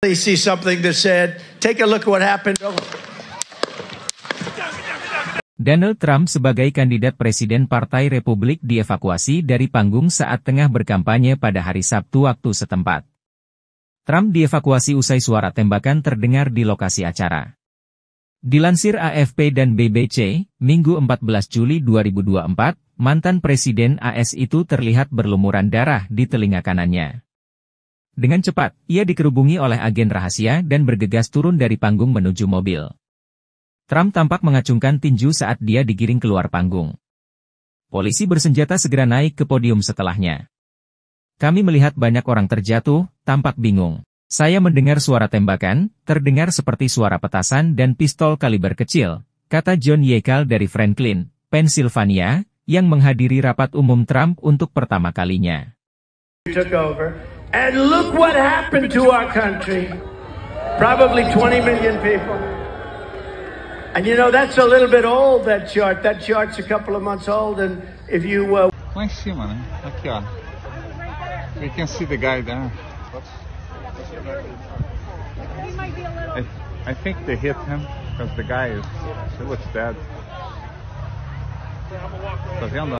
They see something that said, take a look at what happened. Donald Trump sebagai kandidat presiden Partai Republik dievakuasi dari panggung saat tengah berkampanye pada hari Sabtu waktu setempat. Trump dievakuasi usai suara tembakan terdengar di lokasi acara. Dilansir AFP dan BBC, Minggu 14 Juli 2024, mantan presiden AS itu terlihat berlumuran darah di telinga kanannya. Dengan cepat, ia dikerubungi oleh agen rahasia dan bergegas turun dari panggung menuju mobil. Trump tampak mengacungkan tinju saat dia digiring keluar panggung. Polisi bersenjata segera naik ke podium setelahnya. Kami melihat banyak orang terjatuh, tampak bingung. Saya mendengar suara tembakan, terdengar seperti suara petasan dan pistol kaliber kecil, kata John Yekal dari Franklin, Pennsylvania, yang menghadiri rapat umum Trump untuk pertama kalinya. And look what happened to our country. Probably 20 million people. And you know, that's a little bit old, that chart. That chart's a couple of months old, and if you... Uh... Lá em cima, né? Aqui, ó. We can see the guy there. I, I think they hit him, because the guy is... He looks dead. Tá vendo?